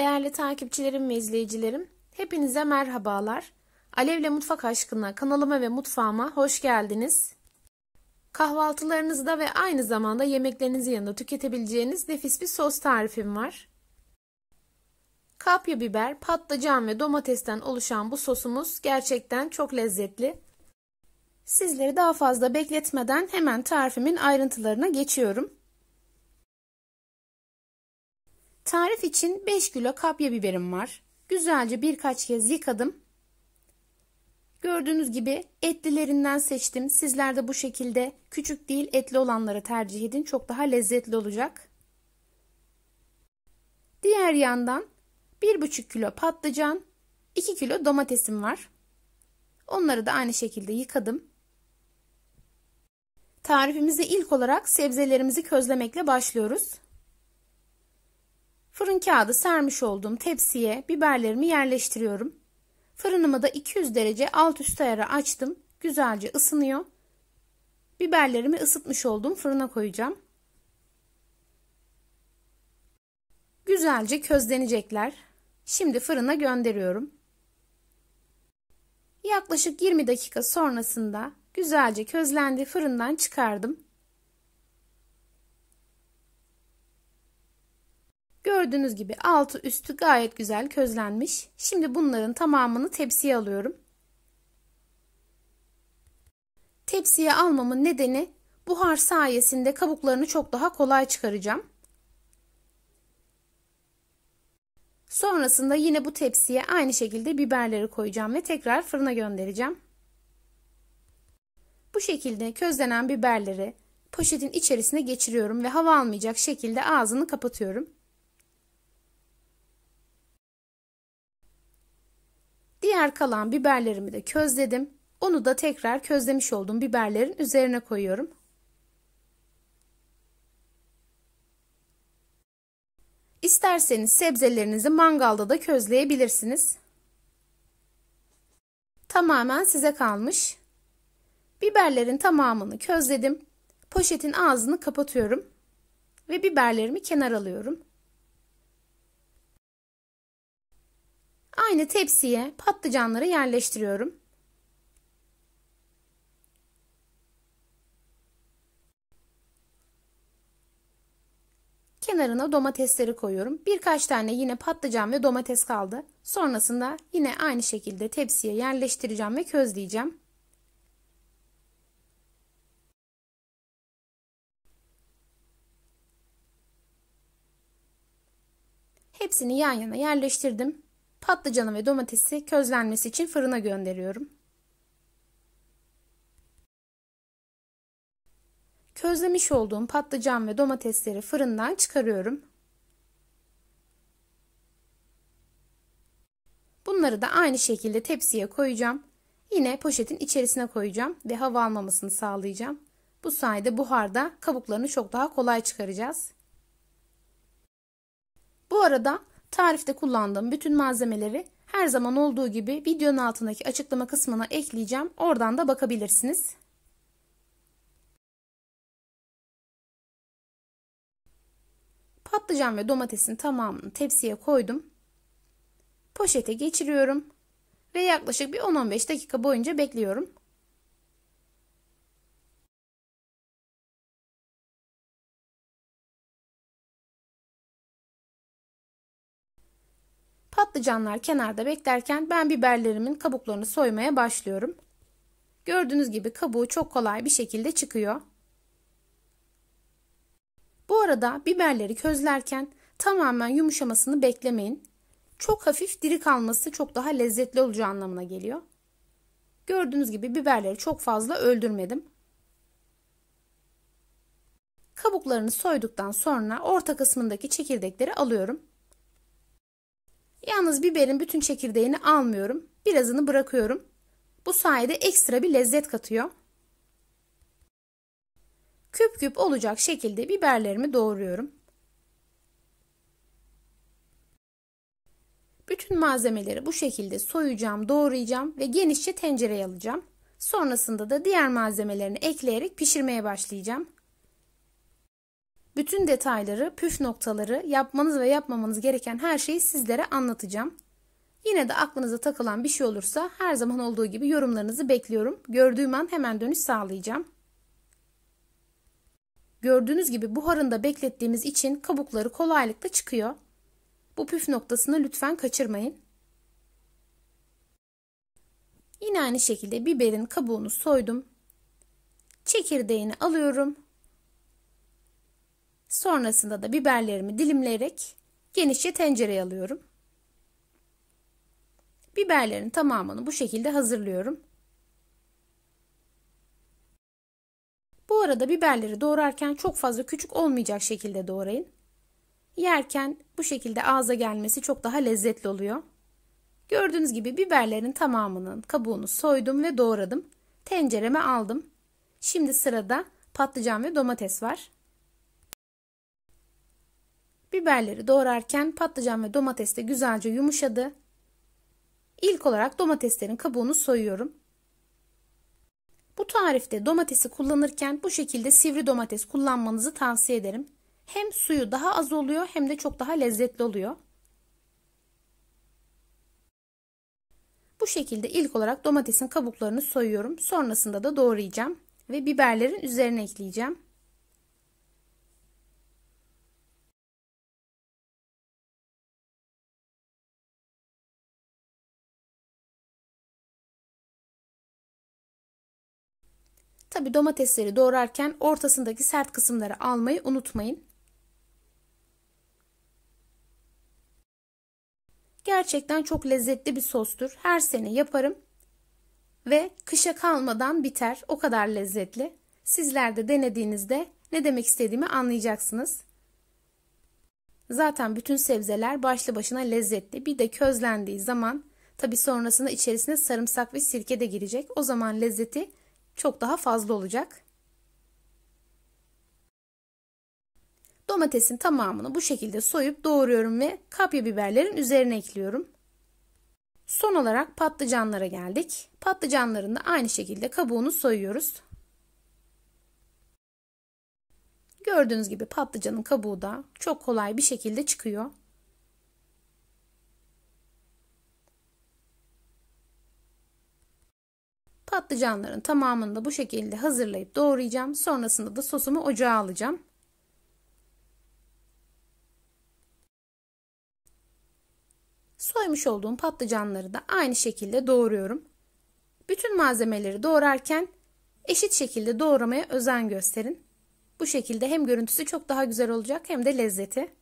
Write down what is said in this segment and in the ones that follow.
Değerli takipçilerim ve izleyicilerim, hepinize merhabalar. Alevle Mutfak Aşkına kanalıma ve mutfağıma hoş geldiniz. Kahvaltılarınızda ve aynı zamanda yemeklerinizin yanında tüketebileceğiniz nefis bir sos tarifim var. Kapya biber, patlıcan ve domatesten oluşan bu sosumuz gerçekten çok lezzetli. Sizleri daha fazla bekletmeden hemen tarifimin ayrıntılarına geçiyorum. Tarif için 5 kilo kapya biberim var. Güzelce birkaç kez yıkadım. Gördüğünüz gibi etlilerinden seçtim. Sizler de bu şekilde küçük değil etli olanları tercih edin. Çok daha lezzetli olacak. Diğer yandan 1,5 kilo patlıcan, 2 kilo domatesim var. Onları da aynı şekilde yıkadım. Tarifimize ilk olarak sebzelerimizi közlemekle başlıyoruz. Fırın kağıdı sermiş olduğum tepsiye biberlerimi yerleştiriyorum. Fırınımı da 200 derece alt üst ayarı açtım. Güzelce ısınıyor. Biberlerimi ısıtmış olduğum fırına koyacağım. Güzelce közlenecekler. Şimdi fırına gönderiyorum. Yaklaşık 20 dakika sonrasında güzelce közlendi fırından çıkardım. Gördüğünüz gibi altı üstü gayet güzel közlenmiş. Şimdi bunların tamamını tepsiye alıyorum. Tepsiye almamın nedeni buhar sayesinde kabuklarını çok daha kolay çıkaracağım. Sonrasında yine bu tepsiye aynı şekilde biberleri koyacağım ve tekrar fırına göndereceğim. Bu şekilde közlenen biberleri poşetin içerisine geçiriyorum ve hava almayacak şekilde ağzını kapatıyorum. Diğer kalan biberlerimi de közledim. Onu da tekrar közlemiş olduğum biberlerin üzerine koyuyorum. İsterseniz sebzelerinizi mangalda da közleyebilirsiniz. Tamamen size kalmış. Biberlerin tamamını közledim. Poşetin ağzını kapatıyorum ve biberlerimi kenar alıyorum. Aynı tepsiye patlıcanları yerleştiriyorum. Kenarına domatesleri koyuyorum. Birkaç tane yine patlıcan ve domates kaldı. Sonrasında yine aynı şekilde tepsiye yerleştireceğim ve közleyeceğim. Hepsini yan yana yerleştirdim. Patlıcanı ve domatesi közlenmesi için fırına gönderiyorum. Közlemiş olduğum patlıcan ve domatesleri fırından çıkarıyorum. Bunları da aynı şekilde tepsiye koyacağım. Yine poşetin içerisine koyacağım ve hava almamasını sağlayacağım. Bu sayede buharda kabuklarını çok daha kolay çıkaracağız. Bu arada Tarifte kullandığım bütün malzemeleri her zaman olduğu gibi videonun altındaki açıklama kısmına ekleyeceğim. Oradan da bakabilirsiniz. Patlıcan ve domatesin tamamını tepsiye koydum. Poşete geçiriyorum ve yaklaşık bir 10-15 dakika boyunca bekliyorum. Patlıcanlar kenarda beklerken ben biberlerimin kabuklarını soymaya başlıyorum. Gördüğünüz gibi kabuğu çok kolay bir şekilde çıkıyor. Bu arada biberleri közlerken tamamen yumuşamasını beklemeyin. Çok hafif diri kalması çok daha lezzetli olacağı anlamına geliyor. Gördüğünüz gibi biberleri çok fazla öldürmedim. Kabuklarını soyduktan sonra orta kısmındaki çekirdekleri alıyorum. Yalnız biberin bütün çekirdeğini almıyorum. Birazını bırakıyorum. Bu sayede ekstra bir lezzet katıyor. Küp küp olacak şekilde biberlerimi doğruyorum. Bütün malzemeleri bu şekilde soyacağım, doğrayacağım ve genişçe tencereye alacağım. Sonrasında da diğer malzemelerini ekleyerek pişirmeye başlayacağım. Bütün detayları, püf noktaları, yapmanız ve yapmamanız gereken her şeyi sizlere anlatacağım. Yine de aklınıza takılan bir şey olursa her zaman olduğu gibi yorumlarınızı bekliyorum. Gördüğüm an hemen dönüş sağlayacağım. Gördüğünüz gibi buharında beklettiğimiz için kabukları kolaylıkla çıkıyor. Bu püf noktasını lütfen kaçırmayın. Yine aynı şekilde biberin kabuğunu soydum. Çekirdeğini alıyorum Sonrasında da biberlerimi dilimleyerek genişçe tencereye alıyorum. Biberlerin tamamını bu şekilde hazırlıyorum. Bu arada biberleri doğrarken çok fazla küçük olmayacak şekilde doğrayın. Yerken bu şekilde ağza gelmesi çok daha lezzetli oluyor. Gördüğünüz gibi biberlerin tamamının kabuğunu soydum ve doğradım. Tencereme aldım. Şimdi sırada patlıcan ve domates var. Biberleri doğrarken patlıcan ve domates de güzelce yumuşadı. İlk olarak domateslerin kabuğunu soyuyorum. Bu tarifte domatesi kullanırken bu şekilde sivri domates kullanmanızı tavsiye ederim. Hem suyu daha az oluyor hem de çok daha lezzetli oluyor. Bu şekilde ilk olarak domatesin kabuklarını soyuyorum. Sonrasında da doğrayacağım ve biberlerin üzerine ekleyeceğim. Tabi domatesleri doğrarken ortasındaki sert kısımları almayı unutmayın. Gerçekten çok lezzetli bir sostur. Her sene yaparım ve kışa kalmadan biter. O kadar lezzetli. Sizler de denediğinizde ne demek istediğimi anlayacaksınız. Zaten bütün sebzeler başlı başına lezzetli. Bir de közlendiği zaman tabi sonrasında içerisine sarımsak ve sirke de girecek. O zaman lezzeti çok daha fazla olacak. Domatesin tamamını bu şekilde soyup doğruyorum ve kapya biberlerin üzerine ekliyorum. Son olarak patlıcanlara geldik. Patlıcanların da aynı şekilde kabuğunu soyuyoruz. Gördüğünüz gibi patlıcanın kabuğu da çok kolay bir şekilde çıkıyor. Patlıcanların tamamını da bu şekilde hazırlayıp doğrayacağım. Sonrasında da sosumu ocağa alacağım. Soymuş olduğum patlıcanları da aynı şekilde doğruyorum. Bütün malzemeleri doğrarken eşit şekilde doğramaya özen gösterin. Bu şekilde hem görüntüsü çok daha güzel olacak hem de lezzeti.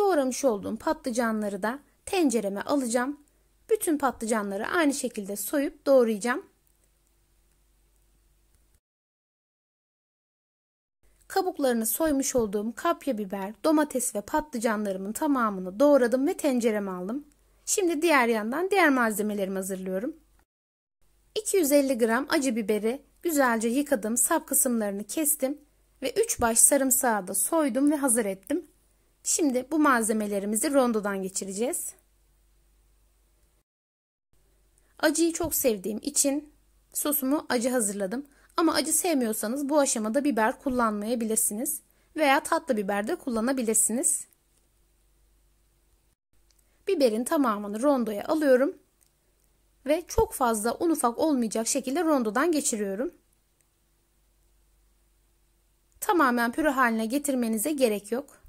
Doğramış olduğum patlıcanları da tencereme alacağım. Bütün patlıcanları aynı şekilde soyup doğrayacağım. Kabuklarını soymuş olduğum kapya biber, domates ve patlıcanlarımın tamamını doğradım ve tencereme aldım. Şimdi diğer yandan diğer malzemelerimi hazırlıyorum. 250 gram acı biberi güzelce yıkadım, sap kısımlarını kestim ve 3 baş sarımsağı da soydum ve hazır ettim. Şimdi bu malzemelerimizi rondodan geçireceğiz. Acıyı çok sevdiğim için sosumu acı hazırladım. Ama acı sevmiyorsanız bu aşamada biber kullanmayabilirsiniz veya tatlı biber de kullanabilirsiniz. Biberin tamamını rondoya alıyorum ve çok fazla un ufak olmayacak şekilde rondodan geçiriyorum. Tamamen püre haline getirmenize gerek yok.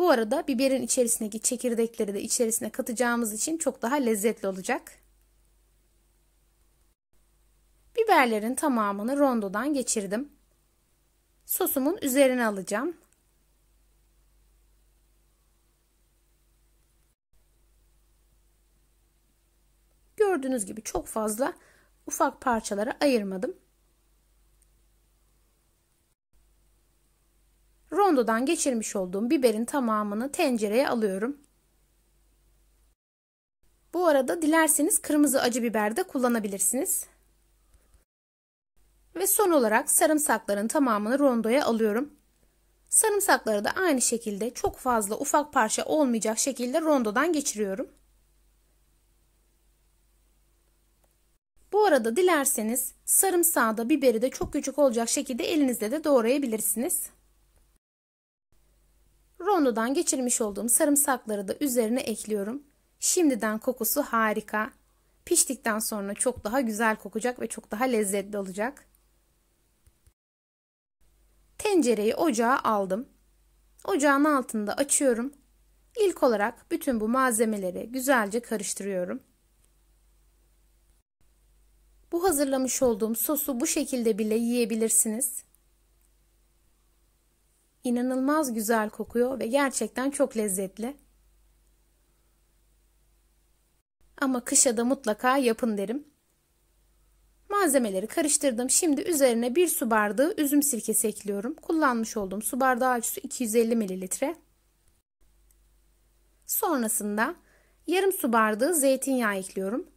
Bu arada biberin içerisindeki çekirdekleri de içerisine katacağımız için çok daha lezzetli olacak. Biberlerin tamamını rondodan geçirdim. Sosumun üzerine alacağım. Gördüğünüz gibi çok fazla ufak parçalara ayırmadım. Rondodan geçirmiş olduğum biberin tamamını tencereye alıyorum. Bu arada dilerseniz kırmızı acı biber de kullanabilirsiniz. Ve son olarak sarımsakların tamamını rondoya alıyorum. Sarımsakları da aynı şekilde çok fazla ufak parça olmayacak şekilde rondodan geçiriyorum. Bu arada dilerseniz sarımsağı da biberi de çok küçük olacak şekilde elinizle de doğrayabilirsiniz. Rondodan geçirmiş olduğum sarımsakları da üzerine ekliyorum. Şimdiden kokusu harika. Piştikten sonra çok daha güzel kokacak ve çok daha lezzetli olacak. Tencereyi ocağa aldım. Ocağın altında açıyorum. İlk olarak bütün bu malzemeleri güzelce karıştırıyorum. Bu hazırlamış olduğum sosu bu şekilde bile yiyebilirsiniz. İnanılmaz güzel kokuyor ve gerçekten çok lezzetli. Ama kışa da mutlaka yapın derim. Malzemeleri karıştırdım. Şimdi üzerine bir su bardağı üzüm sirkesi ekliyorum. Kullanmış olduğum su bardağı ölçüsü 250 ml. Sonrasında yarım su bardağı zeytinyağı ekliyorum.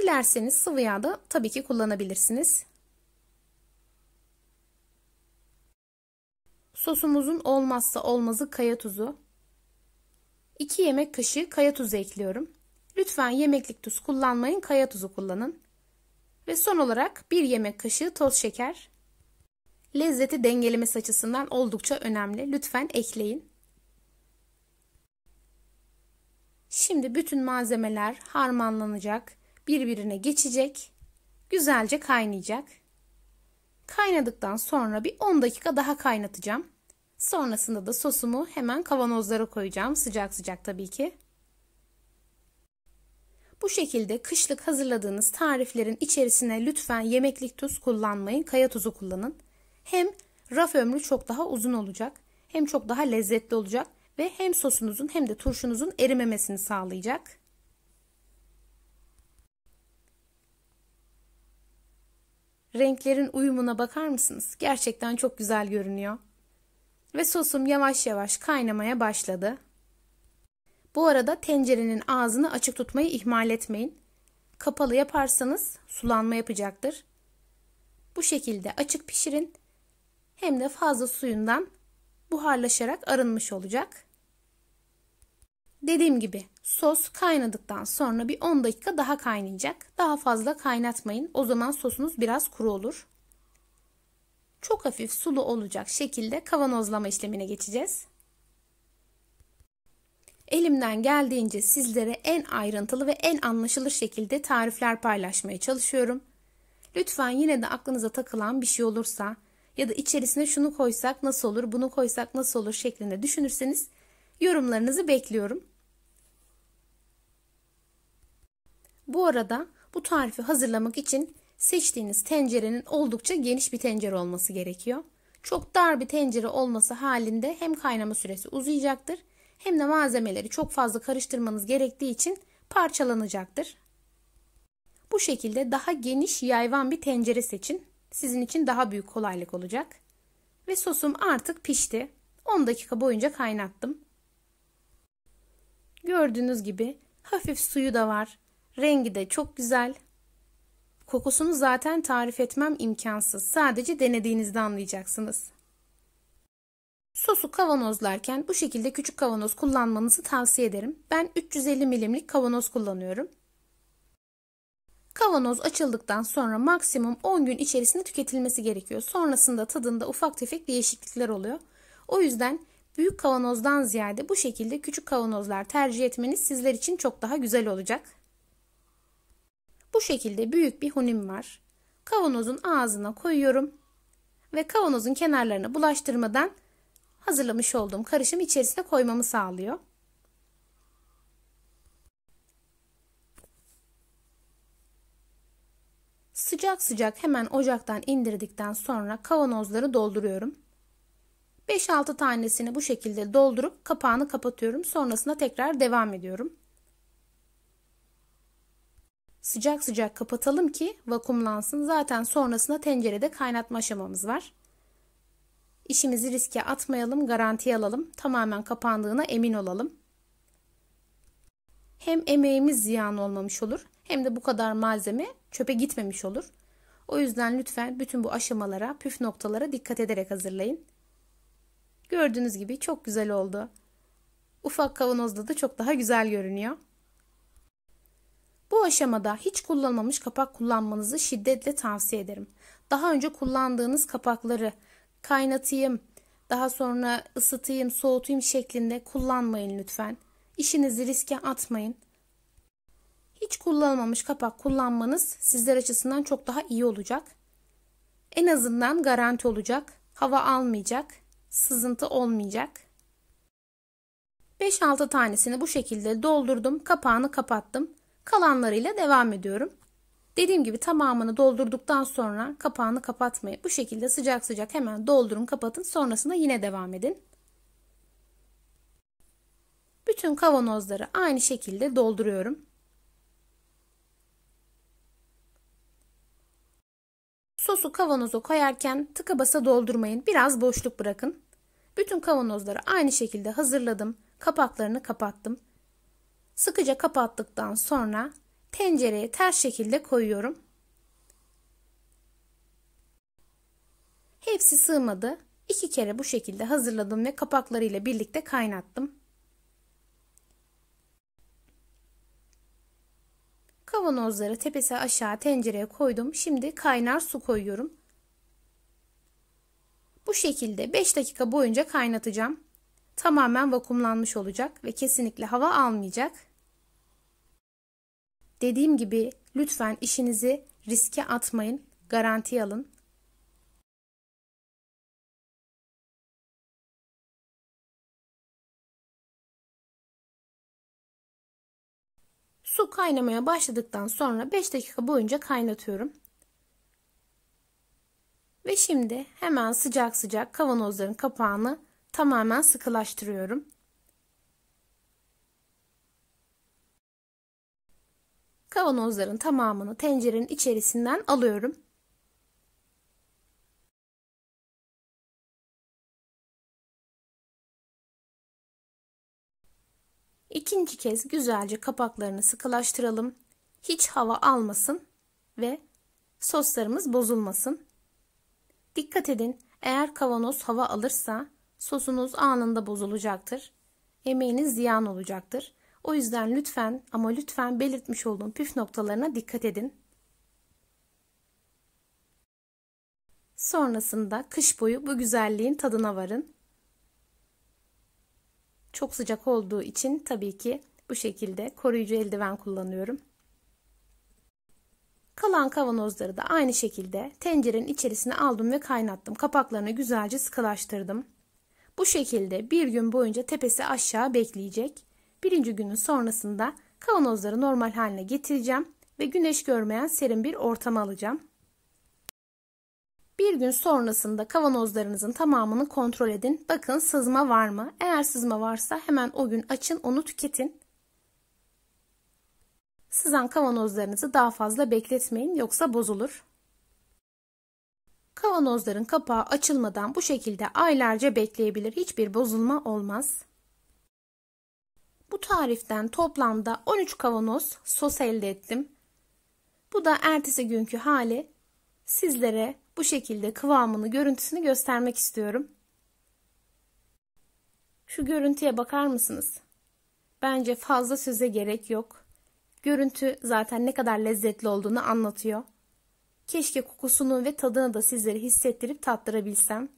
Dilerseniz sıvı yağ da tabii ki kullanabilirsiniz. Sosumuzun olmazsa olmazı kaya tuzu. 2 yemek kaşığı kaya tuzu ekliyorum. Lütfen yemeklik tuz kullanmayın, kaya tuzu kullanın. Ve son olarak 1 yemek kaşığı toz şeker. Lezzeti dengelemesi açısından oldukça önemli. Lütfen ekleyin. Şimdi bütün malzemeler harmanlanacak, birbirine geçecek, güzelce kaynayacak. Kaynadıktan sonra bir 10 dakika daha kaynatacağım. Sonrasında da sosumu hemen kavanozlara koyacağım. Sıcak sıcak tabii ki. Bu şekilde kışlık hazırladığınız tariflerin içerisine lütfen yemeklik tuz kullanmayın. Kaya tuzu kullanın. Hem raf ömrü çok daha uzun olacak. Hem çok daha lezzetli olacak. Ve hem sosunuzun hem de turşunuzun erimemesini sağlayacak. Renklerin uyumuna bakar mısınız? Gerçekten çok güzel görünüyor ve sosum yavaş yavaş kaynamaya başladı. Bu arada tencerenin ağzını açık tutmayı ihmal etmeyin. Kapalı yaparsanız sulanma yapacaktır. Bu şekilde açık pişirin. Hem de fazla suyundan buharlaşarak arınmış olacak. Dediğim gibi sos kaynadıktan sonra bir 10 dakika daha kaynayacak. Daha fazla kaynatmayın. O zaman sosunuz biraz kuru olur çok hafif sulu olacak şekilde kavanozlama işlemine geçeceğiz. Elimden geldiğince sizlere en ayrıntılı ve en anlaşılır şekilde tarifler paylaşmaya çalışıyorum. Lütfen yine de aklınıza takılan bir şey olursa ya da içerisine şunu koysak nasıl olur, bunu koysak nasıl olur şeklinde düşünürseniz yorumlarınızı bekliyorum. Bu arada bu tarifi hazırlamak için Seçtiğiniz tencerenin oldukça geniş bir tencere olması gerekiyor. Çok dar bir tencere olması halinde hem kaynama süresi uzayacaktır hem de malzemeleri çok fazla karıştırmanız gerektiği için parçalanacaktır. Bu şekilde daha geniş yayvan bir tencere seçin. Sizin için daha büyük kolaylık olacak. Ve sosum artık pişti. 10 dakika boyunca kaynattım. Gördüğünüz gibi hafif suyu da var. Rengi de çok güzel. Kokusunu zaten tarif etmem imkansız. Sadece denediğinizde anlayacaksınız. Sosu kavanozlarken bu şekilde küçük kavanoz kullanmanızı tavsiye ederim. Ben 350 milimlik kavanoz kullanıyorum. Kavanoz açıldıktan sonra maksimum 10 gün içerisinde tüketilmesi gerekiyor. Sonrasında tadında ufak tefek değişiklikler oluyor. O yüzden büyük kavanozdan ziyade bu şekilde küçük kavanozlar tercih etmeniz sizler için çok daha güzel olacak. Bu şekilde büyük bir hunim var. Kavanozun ağzına koyuyorum ve kavanozun kenarlarına bulaştırmadan hazırlamış olduğum karışım içerisine koymamı sağlıyor. Sıcak sıcak hemen ocaktan indirdikten sonra kavanozları dolduruyorum. 5-6 tanesini bu şekilde doldurup kapağını kapatıyorum. Sonrasında tekrar devam ediyorum sıcak sıcak kapatalım ki vakumlansın. Zaten sonrasında tencerede kaynatma aşamamız var. İşimizi riske atmayalım, garantiye alalım. Tamamen kapandığına emin olalım. Hem emeğimiz ziyan olmamış olur hem de bu kadar malzeme çöpe gitmemiş olur. O yüzden lütfen bütün bu aşamalara, püf noktalara dikkat ederek hazırlayın. Gördüğünüz gibi çok güzel oldu. Ufak kavanozda da çok daha güzel görünüyor. Bu aşamada hiç kullanmamış kapak kullanmanızı şiddetle tavsiye ederim. Daha önce kullandığınız kapakları kaynatayım, daha sonra ısıtayım, soğutayım şeklinde kullanmayın lütfen. İşinizi riske atmayın. Hiç kullanmamış kapak kullanmanız sizler açısından çok daha iyi olacak. En azından garanti olacak. Hava almayacak, sızıntı olmayacak. 5-6 tanesini bu şekilde doldurdum, kapağını kapattım. Kalanlarıyla devam ediyorum. Dediğim gibi tamamını doldurduktan sonra kapağını kapatmayı. Bu şekilde sıcak sıcak hemen doldurun kapatın. Sonrasında yine devam edin. Bütün kavanozları aynı şekilde dolduruyorum. Sosu kavanoza koyarken tıka basa doldurmayın. Biraz boşluk bırakın. Bütün kavanozları aynı şekilde hazırladım. Kapaklarını kapattım. Sıkıca kapattıktan sonra tencereye ters şekilde koyuyorum. Hepsi sığmadı. İki kere bu şekilde hazırladım ve kapaklarıyla birlikte kaynattım. Kavanozları tepesi aşağı tencereye koydum. Şimdi kaynar su koyuyorum. Bu şekilde 5 dakika boyunca kaynatacağım. Tamamen vakumlanmış olacak ve kesinlikle hava almayacak. Dediğim gibi lütfen işinizi riske atmayın, garanti alın. Su kaynamaya başladıktan sonra 5 dakika boyunca kaynatıyorum. Ve şimdi hemen sıcak sıcak kavanozların kapağını tamamen sıkılaştırıyorum. Kavanozların tamamını tencerenin içerisinden alıyorum. İkinci kez güzelce kapaklarını sıkılaştıralım. Hiç hava almasın ve soslarımız bozulmasın. Dikkat edin eğer kavanoz hava alırsa sosunuz anında bozulacaktır. Yemeğiniz ziyan olacaktır. O yüzden lütfen ama lütfen belirtmiş olduğum püf noktalarına dikkat edin. Sonrasında kış boyu bu güzelliğin tadına varın. Çok sıcak olduğu için tabii ki bu şekilde koruyucu eldiven kullanıyorum. Kalan kavanozları da aynı şekilde tencerenin içerisine aldım ve kaynattım. Kapaklarını güzelce sıkılaştırdım. Bu şekilde bir gün boyunca tepesi aşağı bekleyecek birinci günün sonrasında kavanozları normal haline getireceğim ve güneş görmeyen serin bir ortama alacağım. Bir gün sonrasında kavanozlarınızın tamamını kontrol edin. Bakın sızma var mı? Eğer sızma varsa hemen o gün açın onu tüketin. Sızan kavanozlarınızı daha fazla bekletmeyin yoksa bozulur. Kavanozların kapağı açılmadan bu şekilde aylarca bekleyebilir. Hiçbir bozulma olmaz. Bu tariften toplamda 13 kavanoz sos elde ettim. Bu da ertesi günkü hali. Sizlere bu şekilde kıvamını, görüntüsünü göstermek istiyorum. Şu görüntüye bakar mısınız? Bence fazla söze gerek yok. Görüntü zaten ne kadar lezzetli olduğunu anlatıyor. Keşke kokusunu ve tadını da sizlere hissettirip tattırabilsem.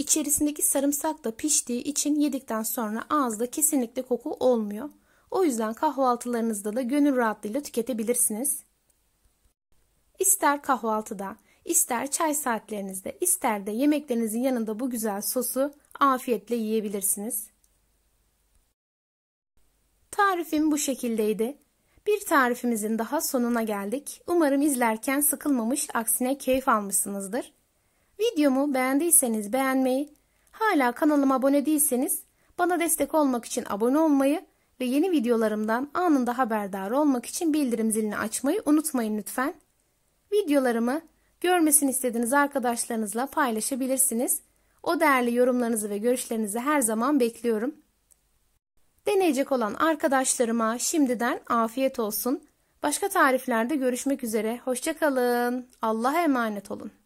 İçerisindeki sarımsak da piştiği için yedikten sonra ağızda kesinlikle koku olmuyor. O yüzden kahvaltılarınızda da gönül rahatlığıyla tüketebilirsiniz. İster kahvaltıda, ister çay saatlerinizde, ister de yemeklerinizin yanında bu güzel sosu afiyetle yiyebilirsiniz. Tarifim bu şekildeydi. Bir tarifimizin daha sonuna geldik. Umarım izlerken sıkılmamış, aksine keyif almışsınızdır. Videomu beğendiyseniz beğenmeyi, hala kanalıma abone değilseniz bana destek olmak için abone olmayı ve yeni videolarımdan anında haberdar olmak için bildirim zilini açmayı unutmayın lütfen. Videolarımı görmesini istediğiniz arkadaşlarınızla paylaşabilirsiniz. O değerli yorumlarınızı ve görüşlerinizi her zaman bekliyorum. Deneyecek olan arkadaşlarıma şimdiden afiyet olsun. Başka tariflerde görüşmek üzere. Hoşçakalın. Allah'a emanet olun.